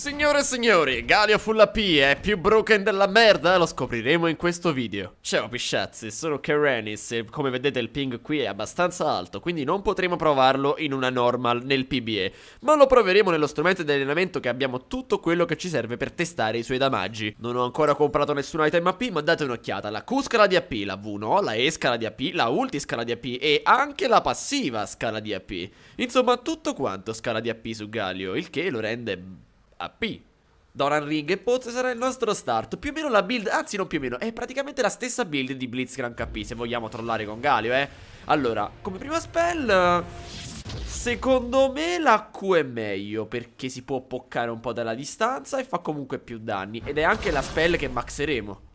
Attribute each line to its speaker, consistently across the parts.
Speaker 1: Signore e signori, Galio Full AP è più broken della merda? Lo scopriremo in questo video. Ciao pisciazzi, sono Kerenis e come vedete il ping qui è abbastanza alto, quindi non potremo provarlo in una normal nel PBE, ma lo proveremo nello strumento di allenamento che abbiamo tutto quello che ci serve per testare i suoi damaggi. Non ho ancora comprato nessun item AP, ma date un'occhiata, la Q scala di AP, la V no, la E scala di AP, la ulti scala di AP e anche la passiva scala di AP. Insomma tutto quanto scala di AP su Galio, il che lo rende AP. Doran Ring e Poz sarà il nostro start Più o meno la build, anzi non più o meno È praticamente la stessa build di Blitzcrank KP Se vogliamo trollare con Galio, eh Allora, come prima spell Secondo me la Q è meglio Perché si può poccare un po' dalla distanza E fa comunque più danni Ed è anche la spell che maxeremo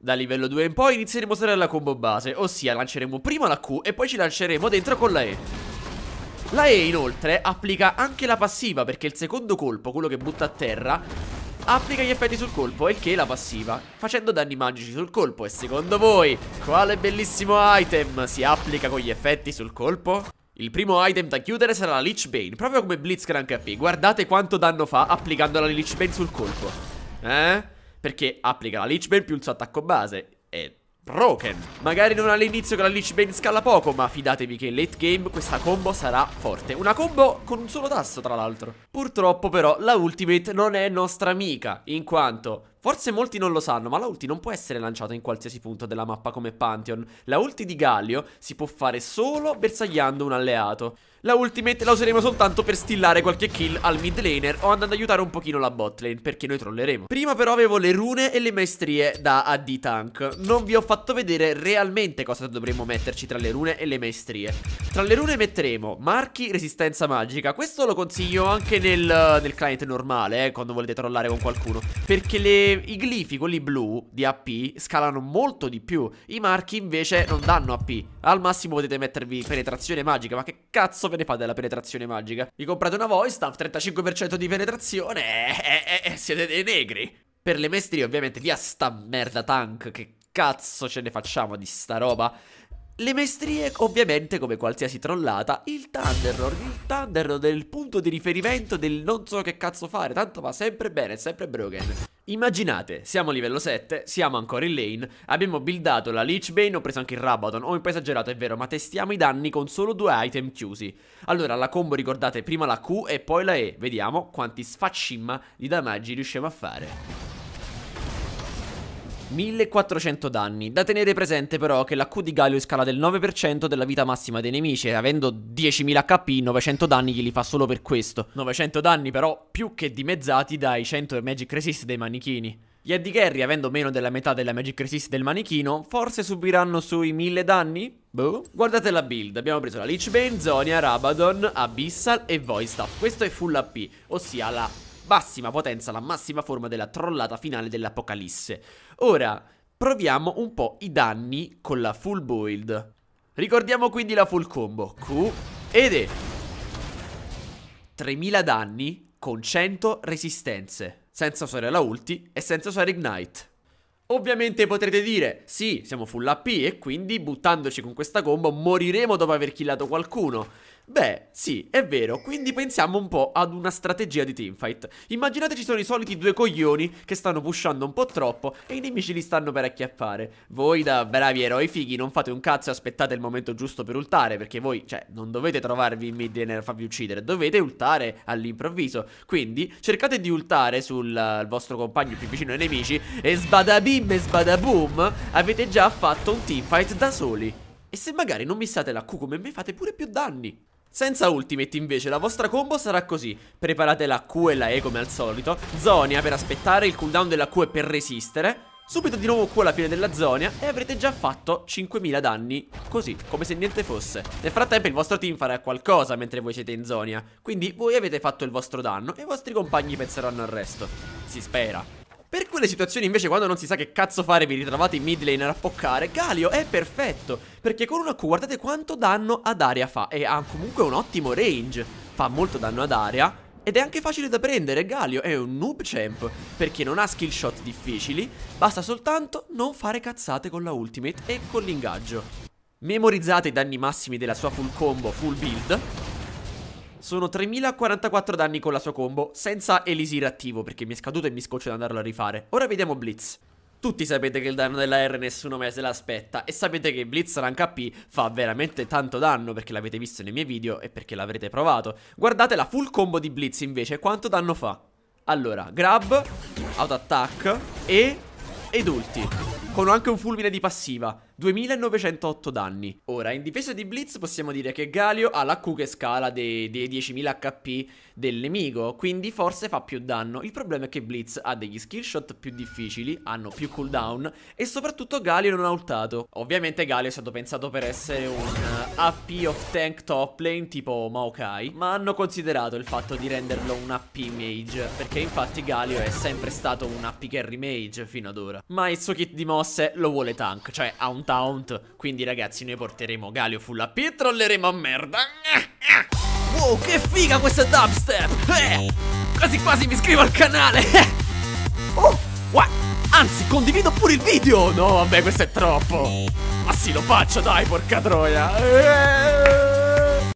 Speaker 1: da livello 2 in poi inizieremo a usare la combo base, ossia lanceremo prima la Q e poi ci lanceremo dentro con la E. La E inoltre applica anche la passiva perché il secondo colpo, quello che butta a terra, applica gli effetti sul colpo e il che la passiva, facendo danni magici sul colpo. E secondo voi, quale bellissimo item si applica con gli effetti sul colpo? Il primo item da chiudere sarà la Lich Bane, proprio come Blitzcrank AP. Guardate quanto danno fa applicando la Lich Bane sul colpo. Eh? Perché applica la Lich Bane più il suo attacco base. E broken Magari non all'inizio che la Lich Bane scala poco Ma fidatevi che late game questa combo sarà forte Una combo con un solo tasto tra l'altro Purtroppo però la Ultimate non è nostra amica, in quanto Forse molti non lo sanno, ma la ulti non può essere lanciata in qualsiasi punto della mappa come Pantheon. La ulti di Gallio si può fare solo bersagliando un alleato. La ultimate la useremo soltanto per stillare qualche kill al mid laner o andando ad aiutare un pochino la bot lane, perché noi trolleremo. Prima però avevo le rune e le maestrie da AD tank. Non vi ho fatto vedere realmente cosa dovremmo metterci tra le rune e le maestrie. Tra le rune metteremo marchi, resistenza magica. Questo lo consiglio anche nel, nel client normale, eh, quando volete trollare con qualcuno. Perché le, i glifi, quelli blu di AP, scalano molto di più. I marchi invece non danno AP. Al massimo potete mettervi penetrazione magica. Ma che cazzo ve ne fate della penetrazione magica? Vi comprate una voice, staff 35% di penetrazione. Eh eh, eh, eh, siete dei negri. Per le mestrie ovviamente via sta merda tank Che cazzo ce ne facciamo di sta roba le maestrie, ovviamente, come qualsiasi trollata, il Thunderlord, il Thunderlord è il punto di riferimento del non so che cazzo fare, tanto va sempre bene, è sempre broken. Immaginate, siamo a livello 7, siamo ancora in lane, abbiamo buildato la Leech Bane, ho preso anche il Rabaton, ho un po' esagerato è vero, ma testiamo i danni con solo due item chiusi. Allora, la combo ricordate prima la Q e poi la E, vediamo quanti sfaccimma di damaggi riusciamo a fare. 1400 danni. Da tenere presente però che la Q di Galio scala del 9% della vita massima dei nemici e avendo 10.000 HP 900 danni glieli fa solo per questo. 900 danni però più che dimezzati dai 100 Magic Resist dei manichini. Gli Eddie Carry, avendo meno della metà della Magic Resist del manichino, forse subiranno sui 1000 danni? Boh. Guardate la build, abbiamo preso la Lich Bane, Zonia, Rabadon, Abyssal e Voice Questo è full AP, ossia la massima potenza, la massima forma della trollata finale dell'Apocalisse. Ora, proviamo un po' i danni con la full boiled. Ricordiamo quindi la full combo. Q ed E. 3000 danni con 100 resistenze, senza usare la ulti e senza usare ignite. Ovviamente potrete dire, sì, siamo full AP e quindi buttandoci con questa combo moriremo dopo aver killato qualcuno. Beh, sì, è vero, quindi pensiamo un po' ad una strategia di teamfight. Immaginate ci sono i soliti due coglioni che stanno pushando un po' troppo e i nemici li stanno per acchiappare. Voi da bravi eroi fighi non fate un cazzo e aspettate il momento giusto per ultare, perché voi, cioè, non dovete trovarvi in mid a farvi uccidere, dovete ultare all'improvviso. Quindi cercate di ultare sul uh, vostro compagno più vicino ai nemici e sbadabim e sbadaboom avete già fatto un teamfight da soli. E se magari non missate la Q come me fate pure più danni. Senza ultimate invece la vostra combo sarà così Preparate la Q e la E come al solito Zonia per aspettare il cooldown della Q e per resistere Subito di nuovo Q alla fine della Zonia e avrete già fatto 5000 danni Così, come se niente fosse Nel frattempo il vostro team farà qualcosa mentre voi siete in Zonia Quindi voi avete fatto il vostro danno e i vostri compagni penseranno al resto Si spera per quelle situazioni invece quando non si sa che cazzo fare vi ritrovate in mid lane a rappoccare, Galio è perfetto, perché con una Q guardate quanto danno ad aria fa e ha comunque un ottimo range, fa molto danno ad aria ed è anche facile da prendere, Galio è un noob champ perché non ha skill shot difficili, basta soltanto non fare cazzate con la ultimate e con l'ingaggio. Memorizzate i danni massimi della sua full combo, full build sono 3044 danni con la sua combo, senza Elisir attivo, perché mi è scaduto e mi scoccio ad andarlo a rifare. Ora vediamo Blitz. Tutti sapete che il danno della R nessuno mai se l'aspetta e sapete che Blitz rank P fa veramente tanto danno perché l'avete visto nei miei video e perché l'avrete provato. Guardate la full combo di Blitz invece, quanto danno fa? Allora, grab, auto attack e... ed ulti. Con anche un fulmine di passiva. 2908 danni. Ora, in difesa di Blitz possiamo dire che Galio ha l'HQ che scala dei, dei 10.000 HP del nemico, quindi forse fa più danno. Il problema è che Blitz ha degli skill shot più difficili, hanno più cooldown e soprattutto Galio non ha ultato. Ovviamente Galio è stato pensato per essere un AP eh, of tank top lane tipo Maokai, ma hanno considerato il fatto di renderlo un AP mage, perché infatti Galio è sempre stato un AP carry mage fino ad ora. Ma il suo kit di mosse lo vuole tank, cioè ha un Taunt Quindi ragazzi noi porteremo Galio full AP e trolleremo a merda Wow che figa questa dubstep eh, Quasi quasi mi iscrivo al canale eh. Oh what? Anzi condivido pure il video No vabbè questo è troppo Ma sì lo faccio dai porca troia eh.